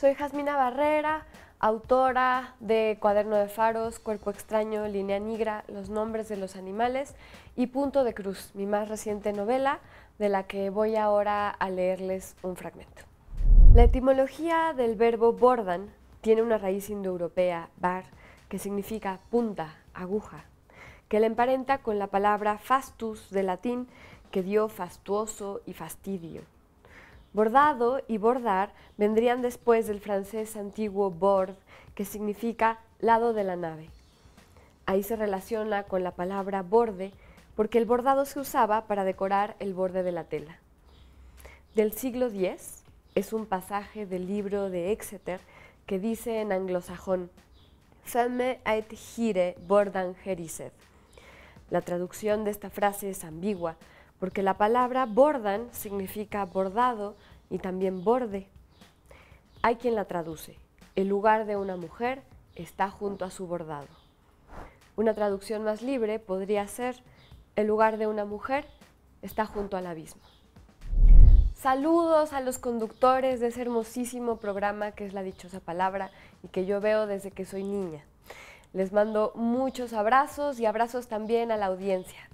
Soy Jasmina Barrera, autora de Cuaderno de Faros, Cuerpo Extraño, Línea Nigra, Los Nombres de los Animales y Punto de Cruz, mi más reciente novela, de la que voy ahora a leerles un fragmento. La etimología del verbo bordan tiene una raíz indoeuropea, bar, que significa punta, aguja, que la emparenta con la palabra fastus de latín que dio fastuoso y fastidio. Bordado y bordar vendrían después del francés antiguo bord, que significa lado de la nave. Ahí se relaciona con la palabra borde, porque el bordado se usaba para decorar el borde de la tela. Del siglo X es un pasaje del libro de Exeter que dice en anglosajón, Femme et gire bordan heriseth". La traducción de esta frase es ambigua, porque la palabra bordan significa bordado y también borde. Hay quien la traduce, el lugar de una mujer está junto a su bordado. Una traducción más libre podría ser, el lugar de una mujer está junto al abismo. Saludos a los conductores de ese hermosísimo programa que es La Dichosa Palabra y que yo veo desde que soy niña. Les mando muchos abrazos y abrazos también a la audiencia.